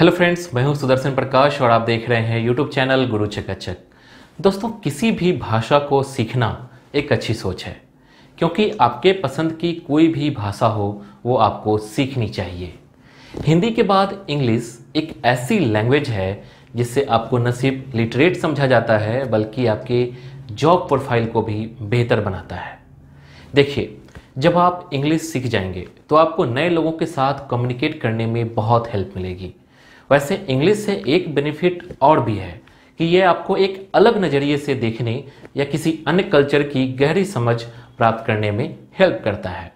hello friends मैं हूं सुदर्शन प्रकाश और आप देख रहे हैं यूट्यूब चैनल गुरु चकचक दोस्तों किसी भी भाषा को सीखना एक अच्छी सोच है क्योंकि आपके पसंद की कोई भी भाषा हो वो आपको सीखनी चाहिए हिंदी के बाद इंग्लिश एक ऐसी लैंग्वेज है जिससे आपको न सिर्फ लिटरेट समझा जाता है बल्कि आपके जॉब प्रोफाइल को भी बेहतर बनाता है देखिए जब आप इंग्लिश सीख जाएंगे तो आपको नए लोगों के साथ कम्युनिकेट करने में बहुत हेल्प मिलेगी वैसे इंग्लिश से एक बेनिफिट और भी है कि यह आपको एक अलग नज़रिए से देखने या किसी अन्य कल्चर की गहरी समझ प्राप्त करने में हेल्प करता है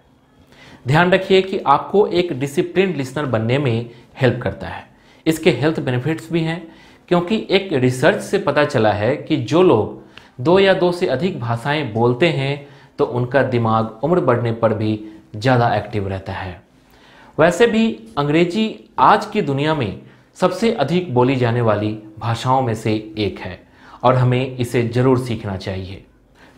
ध्यान रखिए कि आपको एक डिसिप्लिन लिसनर बनने में हेल्प करता है इसके हेल्थ बेनिफिट्स भी हैं क्योंकि एक रिसर्च से पता चला है कि जो लोग दो या दो से अधिक भाषाएं बोलते हैं तो उनका दिमाग उम्र बढ़ने पर भी ज़्यादा एक्टिव रहता है वैसे भी अंग्रेजी आज की दुनिया में सबसे अधिक बोली जाने वाली भाषाओं में से एक है और हमें इसे ज़रूर सीखना चाहिए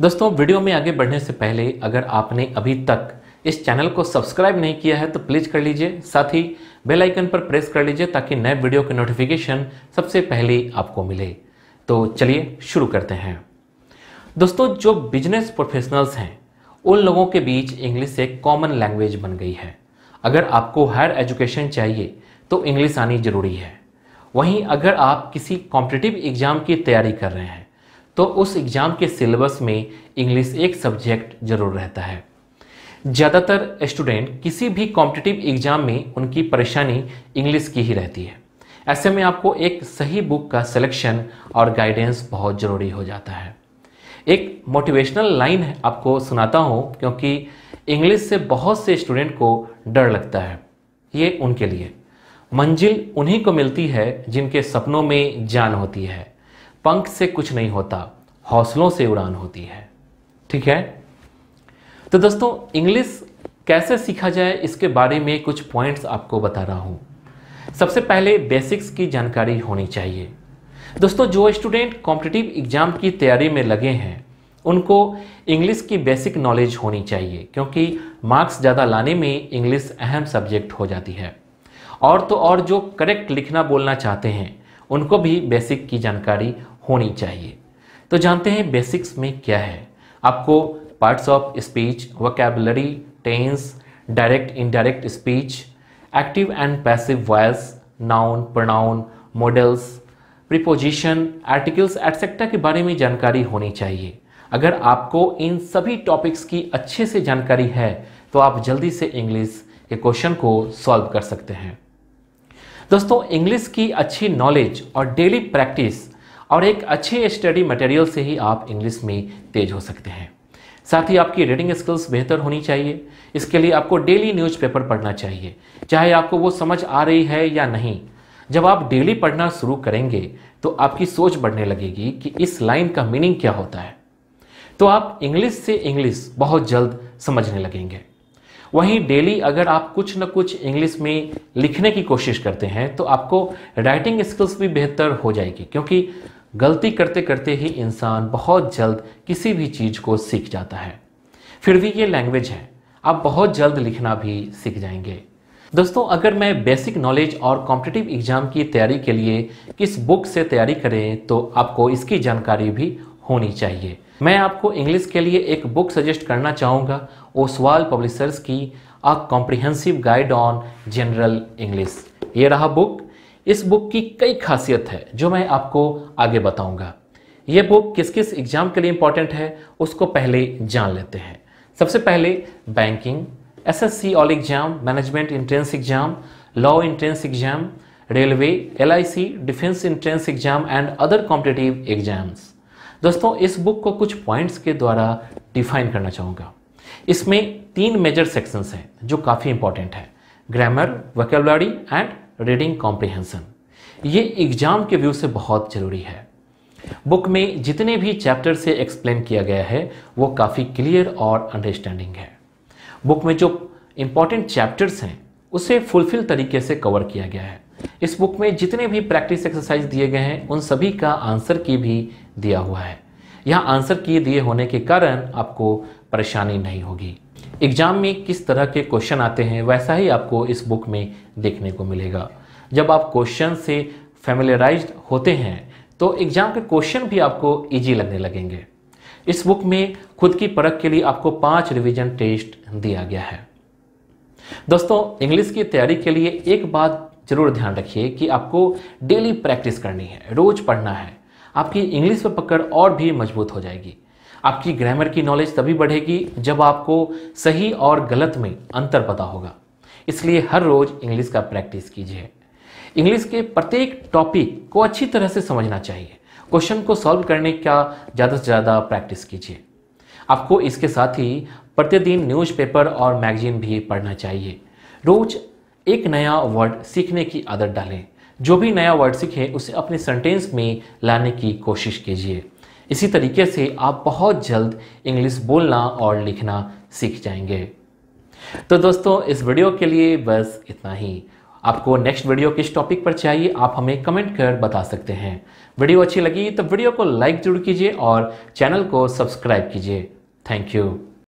दोस्तों वीडियो में आगे बढ़ने से पहले अगर आपने अभी तक इस चैनल को सब्सक्राइब नहीं किया है तो प्लीज़ कर लीजिए साथ ही बेल आइकन पर प्रेस कर लीजिए ताकि नए वीडियो के नोटिफिकेशन सबसे पहले आपको मिले तो चलिए शुरू करते हैं दोस्तों जो बिजनेस प्रोफेशनल्स हैं उन लोगों के बीच इंग्लिश एक कॉमन लैंग्वेज बन गई है अगर आपको हायर एजुकेशन चाहिए तो इंग्लिश आनी ज़रूरी है वहीं अगर आप किसी कॉम्पिटिटिव एग्ज़ाम की तैयारी कर रहे हैं तो उस एग्ज़ाम के सिलेबस में इंग्लिश एक सब्जेक्ट ज़रूर रहता है ज़्यादातर स्टूडेंट किसी भी कॉम्पिटिटिव एग्ज़ाम में उनकी परेशानी इंग्लिश की ही रहती है ऐसे में आपको एक सही बुक का सिलेक्शन और गाइडेंस बहुत ज़रूरी हो जाता है एक मोटिवेशनल लाइन आपको सुनाता हूँ क्योंकि इंग्लिश से बहुत से स्टूडेंट को डर लगता है ये उनके लिए मंजिल उन्हीं को मिलती है जिनके सपनों में जान होती है पंख से कुछ नहीं होता हौसलों से उड़ान होती है ठीक है तो दोस्तों इंग्लिश कैसे सीखा जाए इसके बारे में कुछ पॉइंट्स आपको बता रहा हूँ सबसे पहले बेसिक्स की जानकारी होनी चाहिए दोस्तों जो स्टूडेंट कॉम्पिटिटिव एग्जाम की तैयारी में लगे हैं उनको इंग्लिश की बेसिक नॉलेज होनी चाहिए क्योंकि मार्क्स ज़्यादा लाने में इंग्लिश अहम सब्जेक्ट हो जाती है और तो और जो करेक्ट लिखना बोलना चाहते हैं उनको भी बेसिक की जानकारी होनी चाहिए तो जानते हैं बेसिक्स में क्या है आपको parts of speech vocabulary tense direct indirect speech active and passive voice noun pronoun modals preposition articles etcetera के बारे में जानकारी होनी चाहिए अगर आपको इन सभी टॉपिक्स की अच्छे से जानकारी है तो आप जल्दी से इंग्लिश के क्वेश्चन को सॉल्व कर सकते हैं दोस्तों इंग्लिश की अच्छी नॉलेज और डेली प्रैक्टिस और एक अच्छे स्टडी मटेरियल से ही आप इंग्लिश में तेज हो सकते हैं साथ ही आपकी रीडिंग स्किल्स बेहतर होनी चाहिए इसके लिए आपको डेली न्यूज़पेपर पढ़ना चाहिए चाहे आपको वो समझ आ रही है या नहीं जब आप डेली पढ़ना शुरू करेंगे तो आपकी सोच बढ़ने लगेगी कि इस लाइन का मीनिंग क्या होता है तो आप इंग्लिश से इंग्लिश बहुत जल्द समझने लगेंगे वहीं डेली अगर आप कुछ न कुछ इंग्लिश में लिखने की कोशिश करते हैं तो आपको राइटिंग स्किल्स भी बेहतर हो जाएगी क्योंकि गलती करते करते ही इंसान बहुत जल्द किसी भी चीज़ को सीख जाता है फिर भी ये लैंग्वेज है आप बहुत जल्द लिखना भी सीख जाएंगे दोस्तों अगर मैं बेसिक नॉलेज और कॉम्पिटिटिव एग्जाम की तैयारी के लिए किस बुक से तैयारी करें तो आपको इसकी जानकारी भी होनी चाहिए मैं आपको इंग्लिश के लिए एक बुक सजेस्ट करना चाहूँगा ओसवाल पब्लिशर्स की a comprehensive guide on general English ये रहा बुक इस बुक की कई खासियत है जो मैं आपको आगे बताऊंगा ये बुक किस किस एग्ज़ाम के लिए इंपॉर्टेंट है उसको पहले जान लेते हैं सबसे पहले banking SSC all exam management entrance exam law entrance exam railway LIC defence entrance exam and other competitive exams दोस्तों इस बुक को कुछ पॉइंट्स के द्वारा डिफाइन करना चाहूँगा इसमें तीन मेजर सेक्शंस हैं जो काफ़ी इंपॉर्टेंट है grammar vocabulary and reading comprehension ये एग्जाम के व्यू से बहुत ज़रूरी है बुक में जितने भी चैप्टर से एक्सप्लेन किया गया है वो काफ़ी क्लियर और अंडरस्टैंडिंग है बुक में जो इम्पॉर्टेंट चैप्टर्स हैं उसे फुलफिल तरीके से कवर किया गया है इस बुक में जितने भी प्रैक्टिस एक्सरसाइज दिए गए हैं उन सभी का आंसर की भी दिया हुआ है यहाँ आंसर किए दिए होने के कारण आपको परेशानी नहीं होगी एग्जाम में किस तरह के क्वेश्चन आते हैं वैसा ही आपको इस बुक में देखने को मिलेगा जब आप क्वेश्चन से फेमिलराइज होते हैं तो एग्जाम के क्वेश्चन भी आपको ईजी लगने लगेंगे इस बुक में खुद की परख के लिए आपको पांच रिवीजन टेस्ट दिया गया है दोस्तों इंग्लिश की तैयारी के लिए एक बात जरूर ध्यान रखिए कि आपको डेली प्रैक्टिस करनी है रोज पढ़ना है आपकी इंग्लिश पर पकड़ और भी मजबूत हो जाएगी आपकी ग्रामर की नॉलेज तभी बढ़ेगी जब आपको सही और गलत में अंतर पता होगा इसलिए हर रोज़ इंग्लिश का प्रैक्टिस कीजिए इंग्लिश के प्रत्येक टॉपिक को अच्छी तरह से समझना चाहिए क्वेश्चन को सॉल्व करने का ज़्यादा से ज़्यादा प्रैक्टिस कीजिए आपको इसके साथ ही प्रतिदिन न्यूज़पेपर और मैगजीन भी पढ़ना चाहिए रोज एक नया वर्ड सीखने की आदत डालें जो भी नया वर्ड सीखें उसे अपने सेंटेंस में लाने की कोशिश कीजिए इसी तरीके से आप बहुत जल्द इंग्लिश बोलना और लिखना सीख जाएंगे तो दोस्तों इस वीडियो के लिए बस इतना ही आपको नेक्स्ट वीडियो किस टॉपिक पर चाहिए आप हमें कमेंट कर बता सकते हैं वीडियो अच्छी लगी तो वीडियो को लाइक जरूर कीजिए और चैनल को सब्सक्राइब कीजिए थैंक यू